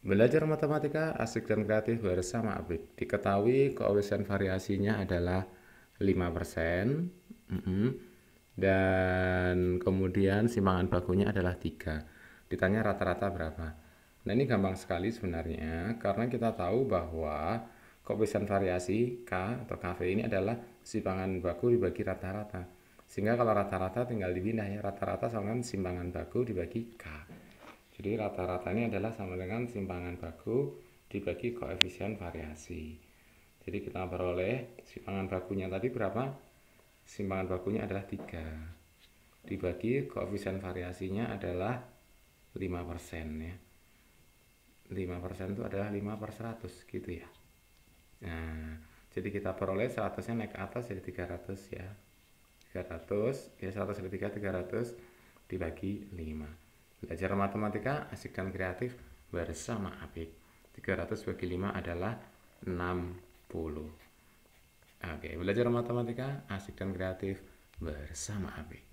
Belajar matematika asik dan kreatif bersama Abik. Diketahui koefisien variasinya adalah 5%. Mm -hmm. Dan kemudian simpangan bakunya adalah 3. Ditanya rata-rata berapa? Nah ini gampang sekali sebenarnya karena kita tahu bahwa koefisien variasi K atau KV ini adalah simpangan baku dibagi rata-rata. Sehingga kalau rata-rata tinggal dibina ya, rata-rata sama simpangan baku dibagi K. Jadi rata-rata ini adalah sama dengan simpangan baku dibagi koefisien variasi. Jadi kita peroleh simpangan bakunya tadi berapa? Simpangan bakunya adalah 3. Dibagi koefisien variasinya adalah 5% ya. 5% itu adalah 5 per 100 gitu ya. Nah, jadi kita peroleh 100-nya naik ke atas jadi 300 ya. 300, ya 100 dari 3, 300 dibagi 5. Belajar matematika asik dan kreatif bersama Apik. 300 bagi 5 adalah 60. Oke, belajar matematika asik dan kreatif bersama Apik.